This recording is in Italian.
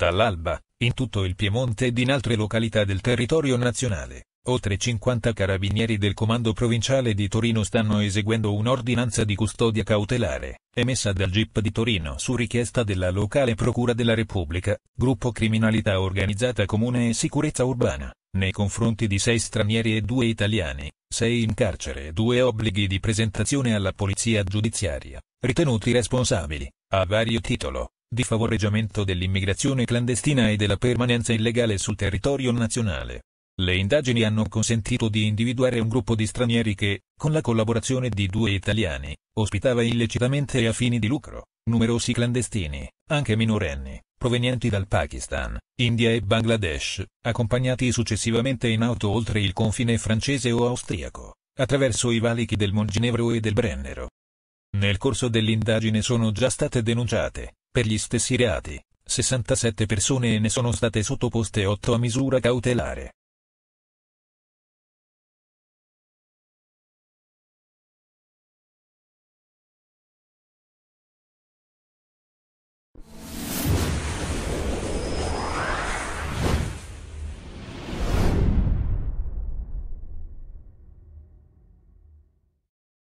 dall'alba, in tutto il Piemonte ed in altre località del territorio nazionale. Oltre 50 carabinieri del comando provinciale di Torino stanno eseguendo un'ordinanza di custodia cautelare, emessa dal GIP di Torino su richiesta della locale Procura della Repubblica, gruppo criminalità organizzata comune e sicurezza urbana, nei confronti di sei stranieri e due italiani, sei in carcere e due obblighi di presentazione alla polizia giudiziaria, ritenuti responsabili, a vario titolo, di favoreggiamento dell'immigrazione clandestina e della permanenza illegale sul territorio nazionale. Le indagini hanno consentito di individuare un gruppo di stranieri che, con la collaborazione di due italiani, ospitava illecitamente e a fini di lucro, numerosi clandestini, anche minorenni, provenienti dal Pakistan, India e Bangladesh, accompagnati successivamente in auto oltre il confine francese o austriaco, attraverso i valichi del Monginevro e del Brennero. Nel corso dell'indagine sono già state denunciate, per gli stessi reati, 67 persone ne sono state sottoposte 8 a misura cautelare.